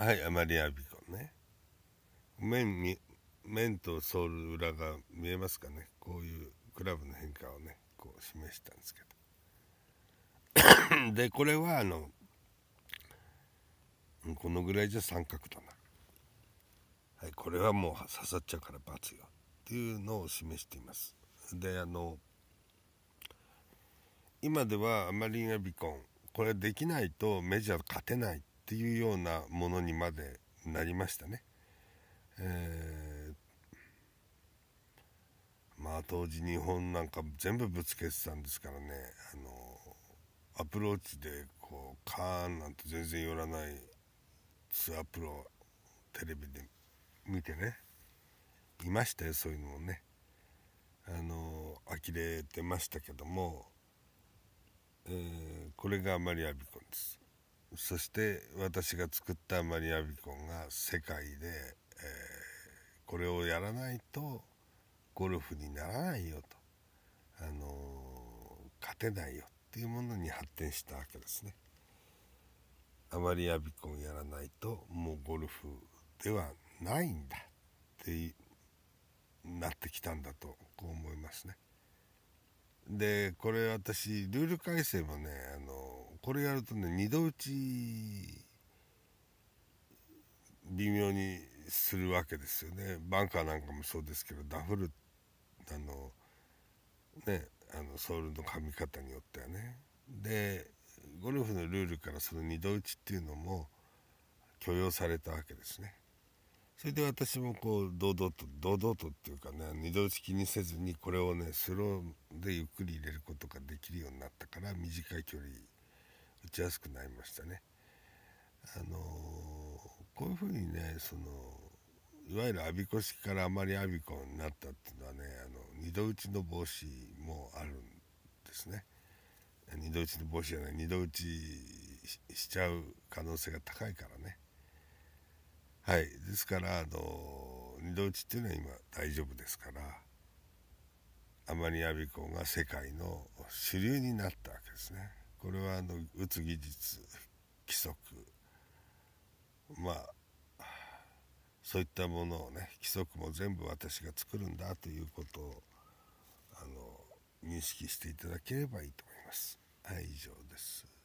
はいアマリアビコね面に面とソール裏が見えますかねこういうクラブの変化をねこう示したんですけどでこれはあのこのぐらいじゃ三角だな、はい、これはもう刺さっちゃうから×よっていうのを示していますであの今ではアマリーナビコンこれできないとメジャー勝てないっていうようなものにまでなりましたね。えー、まあ当時日本なんか全部ぶつけてたんですからねあのアプローチでこうカーンなんて全然寄らないツアープロテレビで見てねいましたよそういうのもね。あの呆れてましたけども、えー、これがマリアビコンです。そして私が作ったマニアビコンが世界で、えー、これをやらないとゴルフにならないよと、あのー、勝てないよっていうものに発展したわけですね。あまりアビコンやらないともうゴルフではないんだってなってきたんだとこう思いますね。でこれ私ルール改正もね、あのーこれやるとね二度打ち微妙にするわけですよねバンカーなんかもそうですけどダフルあのねあのソールの噛み方によってはねでゴルフのルールからその二度打ちっていうのも許容されたわけですねそれで私もこう堂々と堂々とっていうかね二度打ち気にせずにこれをねスローでゆっくり入れることができるようになったから短い距離打ちやすくなりましたね。あのー、こういうふうにねそのいわゆる我孫子式からあまり我孫子になったっていうのはねあの二度打ちの帽子もあるんですね。二度打ちの帽子じゃない二度打ちしちゃう可能性が高いからね。はいですからあのー、二度打ちっていうのは今大丈夫ですからあまりビコンが世界の主流になったわけですね。これはあの打つ技術規則まあそういったものをね規則も全部私が作るんだということをあの認識していただければいいと思います。はい以上です